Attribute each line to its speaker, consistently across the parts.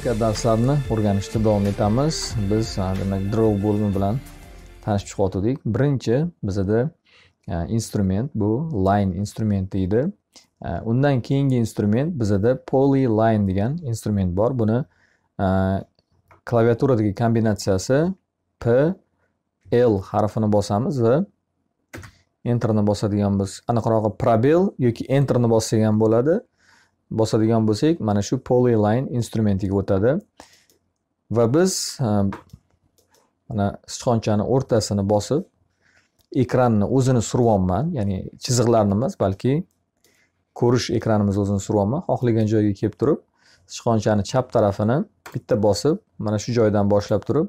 Speaker 1: klassika darslarni o'rganishda davom etamiz biz demak drov bo'limi bilan tanishib chiqyotgandik birinchi bizada instrument bu line instrumenti edi undan keyingi instrument bizada poly line degan instrument bor buni klaviaturadagi kombinatsiyasi p l harfini bosamiz va enterni bosadigan bo'lsa aniqrog'i probel yoki enterni bossak ham bo'ladi bosadigan bo'lsak mana shu polyline instrumentiga o'tadi va biz e, mana sichqonchani o'rtasini bosib ekranni o'zini suryapman ya'ni chiziqlarni emas balki ko'rish ekranimiz o'zini suryapman xohlagan joyga kelib turib sichqonchani chap tarafini bitta bosib mana shu joydan boshlab turib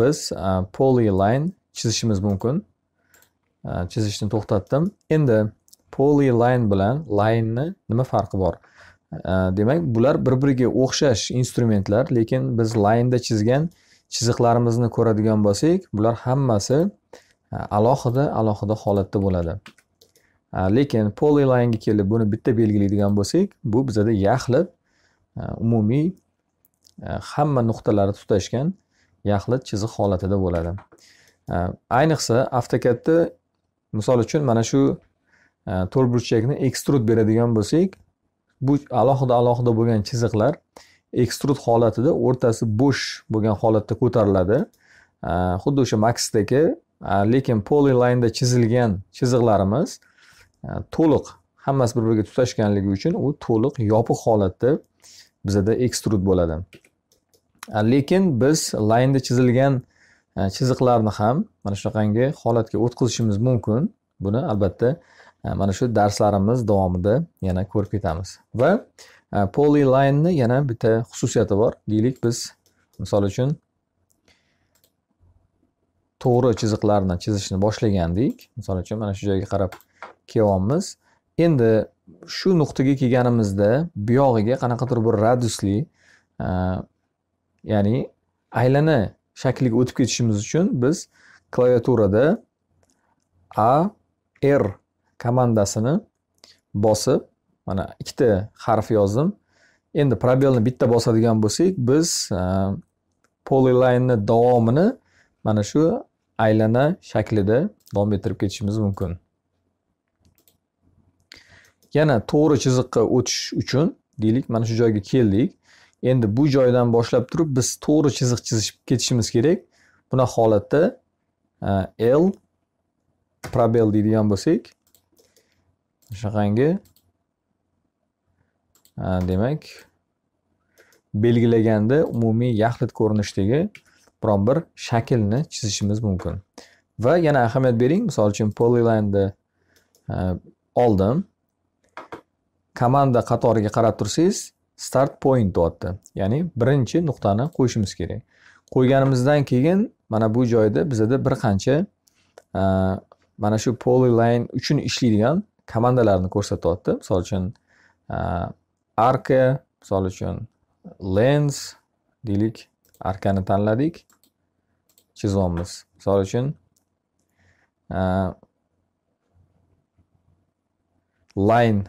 Speaker 1: biz e, polyline chizishimiz mumkin e, chizishni to'xtatdim endi polyline bilan line'ni nima farqi bor Э, demak bular bir biriga o'xshash instrumentlar lekin biz laynda chizgan chiziqlarimizni ko'radigan bo'lsak bular hammasi e, alohida alohida holatda bo'ladi e, lekin polylaynga kelib buni bitta belgilaydigan bo'lsak bu bizada yaxlit e, umumiy hamma nuqtalari tutashgan yaxlit chiziq holatida bo'ladi ayniqsa avtokatda misol uchun mana shu to'rtburchakni ekstrud beradigan bo'lsak bu alohida alohida bo'lgan chiziqlar ekstrud holatida o'rtasi bo'sh bo'lgan holatda ko'tariladi xuddi o'sha maxdagi e, lekin polilaynda chizilgan chiziqlarimiz e, to'liq hammasi bir biriga tutashganligi uchun u to'liq yopiq holatda bizada ekstrud bo'ladi e, lekin biz laynda chizilgan chiziqlarni ham mana shunaqangi holatga o'tkazishimiz mumkin buni albatta mana shu darslarimiz davomida yana ko'rib ketamiz va polyline'ni yana bitta xususiyati bor deylik biz misol uchun to'g'ri chiziqlarni chizishni boshlagandik misol uchun mana shu joyga qarab kelyapmiz endi shu nuqtaga kelganimizda buyog'iga qanaqadir bir radiusli ya'ni aylana shakliga o'tib ketishimiz uchun biz klaviaturada a r komandasini bosib mana ikkita harf yozdim endi probelni bitta bosadigan bo'lsak biz e, polilaynni davomini mana shu aylana shaklida davom ettirib ketishimiz mumkin yana to'g'ri chiziqqa o'tish uchun deylik mana shu joyga keldik endi bu joydan boshlab turib biz to'g'ri chiziq chizib ketishimiz kerak bunaqa holatda e, l probel deydigan bo'lsak shunaqangi demak belgilaganda umumiy yaxlit ko'rinishdagi biron bir shaklni chizishimiz mumkin va yana ahamiyat bering misol uchun polyline'ni oldim komanda qatoriga qarab tursangiz start point deyapti ya'ni birinchi nuqtani qo'yishimiz kerak qo'yganimizdan keyin mana bu joyda bizada bir qancha mana shu polyline uchun ishlaydigan komandalarni ko'rsatyapti misol uchun e, arka misol uchun lens deylik arkani tanladik chizyapmiz misol uchun e, line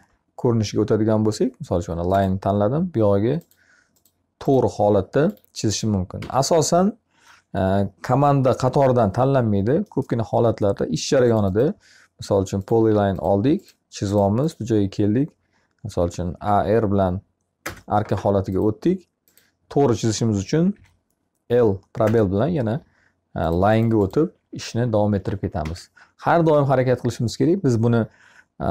Speaker 1: ko'rinishiga o'tadigan bo'lsak misol uchun line tanladim buyog'iga to'g'ri holatda chizishim mumkin asosan e, komanda qatoridan tanlanmaydi ko'pgina holatlarda ish jarayonida misol uchun polyline oldik chizyapmiz bu joyga keldik misol uchun ar bilan arka holatiga o'tdik to'g'ri chizishimiz uchun l probel bilan yana e, linega o'tib ishni davom ettirib ketamiz har doim harakat qilishimiz kerak biz buni e,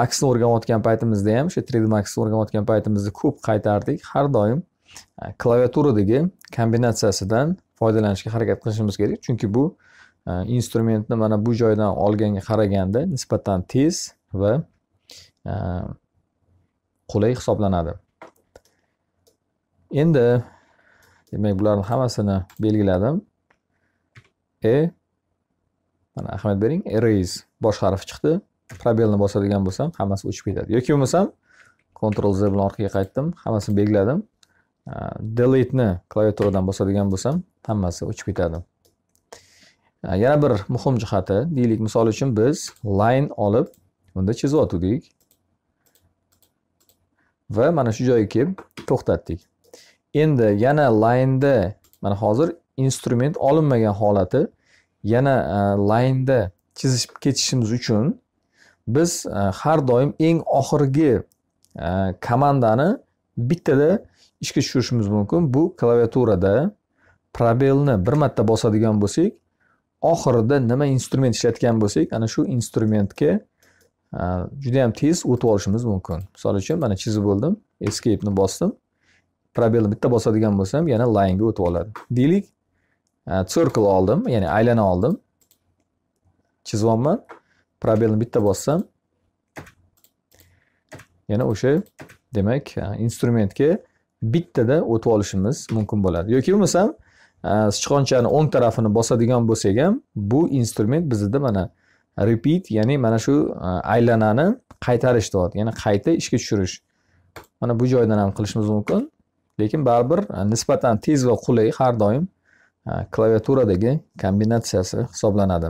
Speaker 1: maxni o'rganayotgan paytimizda ham o'sha 3d o'rganayotgan paytimizda ko'p qaytardik har doim e, klaviaturadagi kombinatsiyasidan foydalanishga harakat qilishimiz kerak chunki bu instrumentni mana bu joydan olganga qaraganda nisbatan tez va qulay hisoblanadi endi demak bularni hammasini belgiladim e mana ahamiyat bering erase bosh harf chiqdi probelni bosadigan bo'lsam hammasi o'chib ketadi yoki bo'lmasam control z bilan orqaga qaytdim hammasini belgiladim deleteni klaviaturadan bosadigan bo'lsam hammasi o'chib ketadi yana bir muhim jihati deylik misol uchun biz line olib unda chizib o'tuvdik va mana shu joyga kelib to'xtatdik endi yana lineda mana hozir instrument olinmagan holati yana e, lineda chizishib ketishimiz uchun biz e, har doim eng oxirgi e, komandani bittada ishga tushirishimiz mumkin bu klaviaturada probelni bir marta bosadigan bo'lsak oxirida nima instrument ishlatgan bo'lsak ana shu instrumentga juda yam tez o'tib olishimiz mumkin misol uchun mana chizib bo'ldim escape'ni bosdim probelni bitta bosadigan bo'lsam yana linega o'tib oladi deylik circle oldim ya'ni aylana oldim chizyapman probelni bitta bossam yana o'sha demak instrumentga bittada o'tib olishimiz mumkin bo'ladi yoki bo'lmasam Э, sichqonchani o'ng tarafini bosadigan bo'lsak ham bu instrument bizda mana repeat ya'ni mana shu e, aylanani qaytarish deyapti ya'ni qayta ishga tushirish mana bu joydan ham qilishimiz mumkin lekin baribir e, nisbatan tez va qulay har doim e, klaviaturadagi kombinatsiyasi hisoblanadi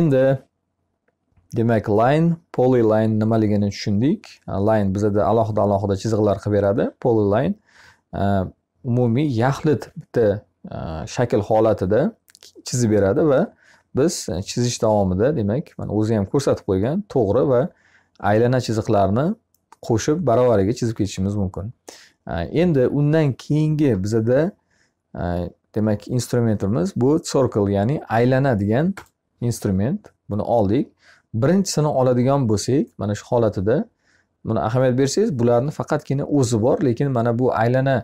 Speaker 1: endi demak line polyline nimaligini tushundik line bizada alohida alohida chiziqlar qilib beradi polyline umumiy yaxlit bitta shakl holatida chizib beradi va biz chizish davomida demak mana o'zi ham ko'rsatib qo'ygan to'g'ri va aylana chiziqlarni qo'shib baravariga chizib ketishimiz mumkin endi undan keyingi bizada demak instrumentimiz bu circle ya'ni aylana degan instrument buni oldik birinchisini oladigan bo'lsak mana shu holatida buni ahamiyat bersangiz bularni faqatgina o'zi bor lekin mana bu aylana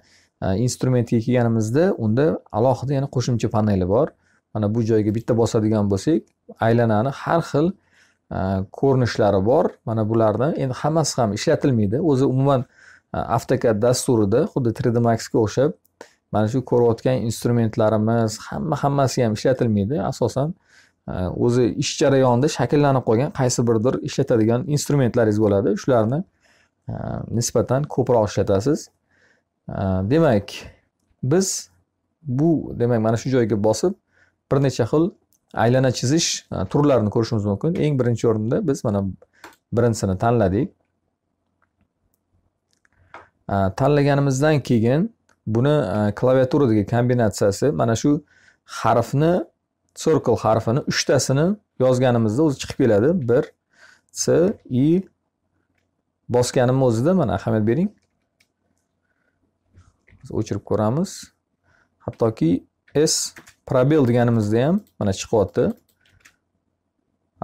Speaker 1: e, instrumentga kelganimizda unda alohida yana qo'shimcha paneli bor mana bu joyga bitta bosadigan bo'lsak aylanani har xil e, ko'rinishlari bor mana bularni endi hammasi ham ishlatilmaydi o'zi umuman e, avtokad dasturida xuddi 3d maxga o'xshab mana shu ko'rayotgan instrumentlarimiz hamma hammasi ham ishlatilmaydi asosan Э, o'zi ish jarayonida shakllanib qolgan qaysi birdir ishlatadigan instrumentlaringiz bo'ladi shularni e, nisbatan ko'proq ishlatasiz e, demak biz bu demak mana shu joyga bosib bir necha xil aylana chizish e, turlarini ko'rishimiz mumkin eng birinchi o'rinda biz mana birinchisini tanladik tanlaganimizdan keyin buni klaviaturadagi kombinatsiyasi mana shu harfni circle harfini uchtasini yozganimizda o'zi chiqib keladi bir c i bosganimni o'zida mana ahamiyat bering o'chirib ko'ramiz hattoki s probel deganimizda ham mana chiqyapti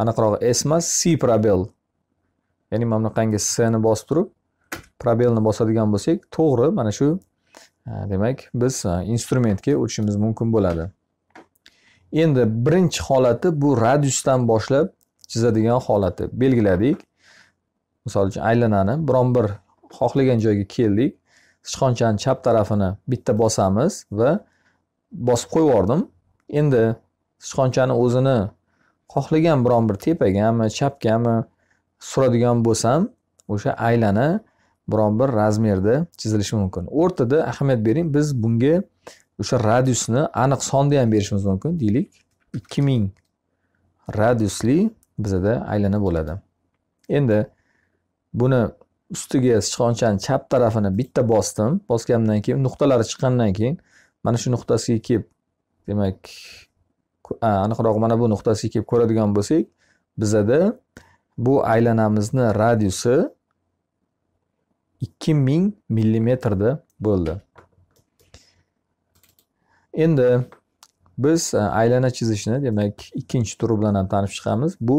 Speaker 1: aniqrog'i s emas c probel ya'ni mana bunaqangi ni bosib turib probelni bosadigan bo'lsak to'g'ri mana shu e, demak biz e, instrumentga o'tishimiz mumkin bo'ladi endi birinchi holati bu radiusdan boshlab chizadigan holati belgiladik misol uchun aylanani biron bir xohlagan joyga keldik sichqonchani chap tarafini bitta bosamiz va bosib qo'yib yubordim endi sichqonchani o'zini xohlagan biron bir tepagami chapgami suradigan bo'lsam o'sha aylana biron bir razmerda chizilishi mumkin o'rtada ahamiyat bering biz bunga o'sha radiusni aniq sonda ham berishimiz mumkin deylik ikki ming radiusli bizada aylana bo'ladi endi buni ustiga sichqonchani chap tarafini bitta bosdim bosgandan keyin nuqtalari chiqqandan keyin mana shu nuqtasiga kelib demak aniqroq mana bu nuqtasiga kelib ko'radigan bo'lsak bizada bu aylanamizni radiusi ikki ming millimetrda bo'ldi endi biz e, aylana chizishni demak ikkinchi turi bilan ham tanib chiqamiz bu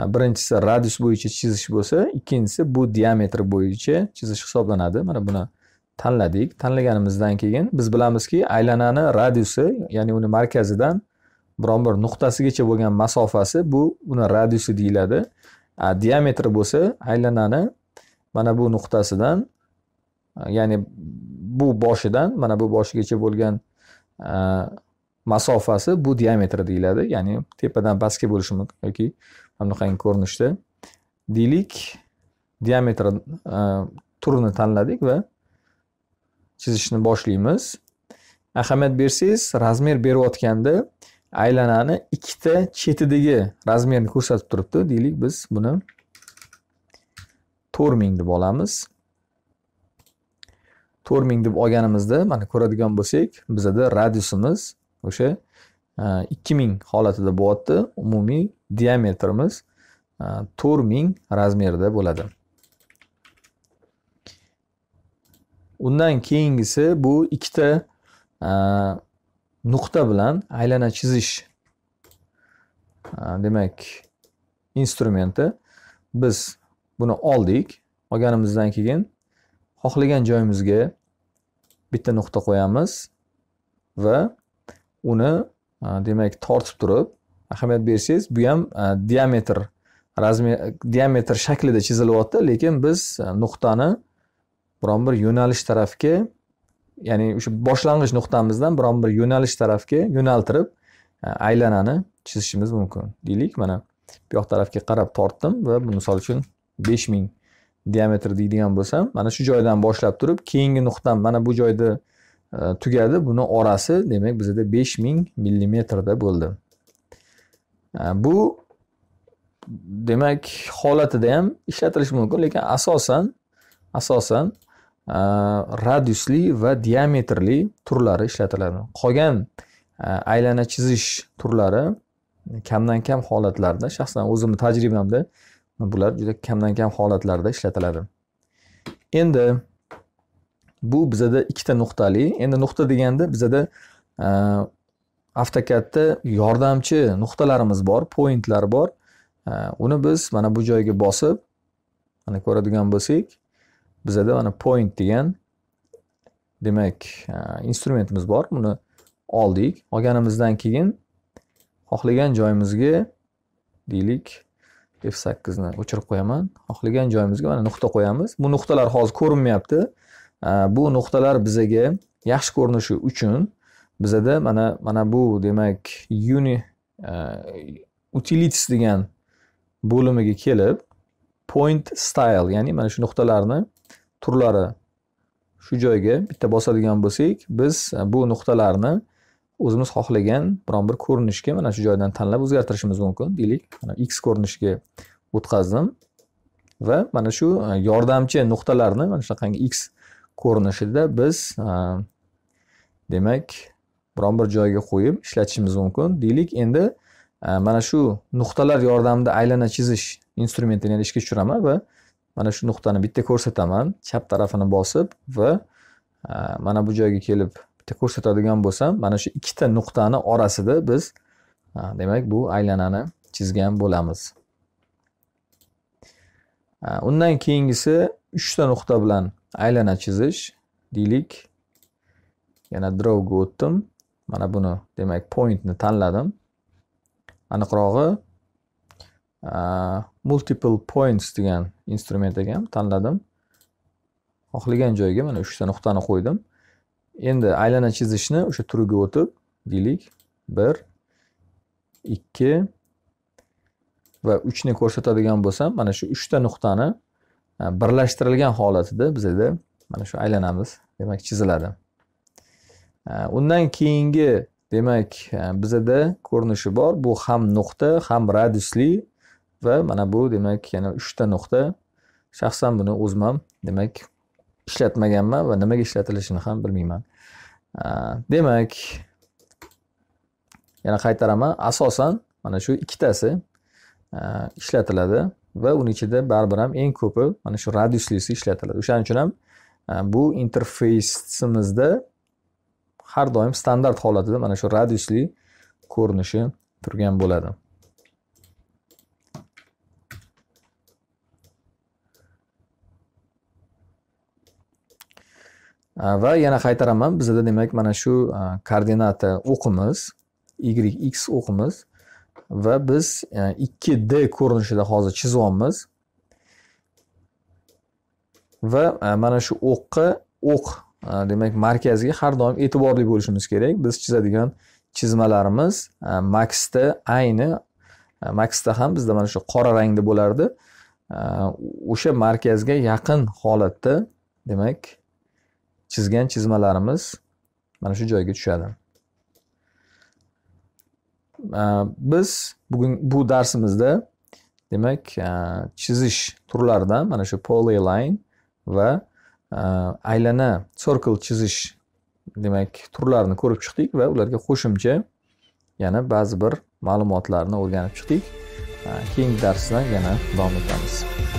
Speaker 1: e, birinchisi radius bo'yicha chizish bo'lsa ikkinchisi bu diametr bo'yicha chizish hisoblanadi mana buni tanladik tanlaganimizdan keyin biz bilamizki aylanani radiusi ya'ni uni markazidan biron bir nuqtasigacha bo'lgan masofasi bu uni radiusi deyiladi diametri bo'lsa aylanani mana bu nuqtasidan e, ya'ni bu boshidan mana bu boshigacha bo'lgan Э, masofasi bu diametr deyiladi ya'ni tepadan pastga bo'lishi mumkin yoki mana bunaqangi ko'rinishda deylik diametr e, turini tanladik va chizishni boshlaymiz ahamiyat bersangiz razmer berayotganda aylanani ikkita chetidagi razmerni ko'rsatib turibdi deylik biz buni to'rt ming deb olamiz to'rt ming deb olganimizda mana ko'radigan bo'lsak bizada radiusimiz o'sha e, ikki ming holatida bo'lyapti umumiy diametrimiz e, to'rt ming razmerda bo'ladi undan keyingisi bu ikkita e, nuqta bilan aylana chizish demak instrumenti biz buni oldik olganimizdan keyin xohlagan joyimizga bitta nuqta qo'yamiz va uni demak tortib turib ahamiyat bersangiz bu ham diametr razmer diametr shaklida chizilyapti lekin biz nuqtani biron bir yo'nalish tarafga ya'ni o'sha boshlang'ich nuqtamizdan biron bir yo'nalish tarafga yo'naltirib aylanani chizishimiz mumkin deylik mana bu yoq tarafga qarab tortdim va misol uchun besh ming diametr deydigan bo'lsam mana shu joydan boshlab turib keyingi nuqtam mana bu joyda e, tugadi buni orasi demak bizada besh ming millimetrda bo'ldi e, bu demak holatida ham ishlatilishi mumkin lekin asosan asosan e, radiusli va diametrli turlari ishlatiladi qolgan aylana chizish turlari kamdan kam holatlarda shaxsan o'zimni tajribamda bular juda kamdan kam holatlarda ishlatiladi endi bu bizada ikkita nuqtali endi nuqta deganda bizada e, avtokatda yordamchi nuqtalarimiz bor pointlar bor e, uni biz mana bu joyga bosib mana ko'radigan bo'lsak bizada mana point degan demak e, instrumentimiz bor buni oldik olganimizdan keyin xohlagan joyimizga deylik f sakkizni o'chirib qo'yaman xohlagan joyimizga mana nuqta qo'yamiz bu nuqtalar hozir ko'rinmayapti bu nuqtalar bizaga yaxshi ko'rinishi uchun bizada mana mana bu demak uni e, utilities degan bo'limiga kelib point style ya'ni mana shu nuqtalarni turlari shu joyga bitta bosadigan bo'lsak biz bu nuqtalarni o'zimiz xohlagan biron bir ko'rinishga mana shu joydan tanlab o'zgartirishimiz mumkin deylik mana x ko'rinishiga o'tkazdim va mana shu e, yordamchi nuqtalarni mana shunaqangi x ko'rinishida biz e, demak biron bir joyga qo'yib ishlatishimiz mumkin deylik endi e, mana shu nuqtalar yordamida aylana chizish instrumentini yana ishga tushiraman va mana shu nuqtani bitta ko'rsataman chap tarafini bosib va mana bu joyga kelib bitta ko'rsatadigan bo'lsam mana shu ikkita nuqtani orasida biz demak bu aylanani chizgan bo'lamiz undan keyingisi uchta nuqta bilan aylana chizish deylik yana drawga o'tdim mana buni demak pointni tanladim aniqrog'i multiple points degan instrument ekan tanladim xohlagan joyga mana uchta nuqtani qo'ydim endi aylana chizishni o'sha turiga o'tib deylik bir ikki va uchni ko'rsatadigan bo'lsam mana shu uchta nuqtani e, birlashtirilgan holatida bizada mana shu aylanamiz demak chiziladi e, undan keyingi demak e, bizada ko'rinishi bor bu ham nuqta ham radiusli va mana bu demak yana uchta nuqta shaxsan buni o'zim ham demak ishlatmaganman va nimaga ishlatilishini ham bilmayman demak yana qaytaraman asosan mana shu ikkitasi ishlatiladi va uni ichida baribir ham eng ko'pi mana shu radiuslisi ishlatiladi o'shaning uchun ham bu interfeysimizda har doim standart holatida mana shu radiusli ko'rinishi turgan bo'ladi Э, va yana qaytaraman bizada demak mana shu e, koordinata o'qimiz y x o'qimiz va biz e, ikki d ko'rinishida hozir chizyapmiz va e, mana shu o'qqa o'q demak markaziga har doim e'tiborli bo'lishimiz kerak biz chizadigan chizmalarimiz maksda ayni maksda ham bizda mana shu qora rangda bo'lardi o'sha markazga yaqin holatda demak chizgan chizmalarimiz mana shu joyga tushadi biz bugun bu darsimizda demak e, chizish turlaridan mana shu polyline va e, aylana circle chizish demak turlarini ko'rib chiqdik va ularga qo'shimcha yana ba'zi bir ma'lumotlarni o'rganib chiqdik e, keyingi darsda yana davom etamiz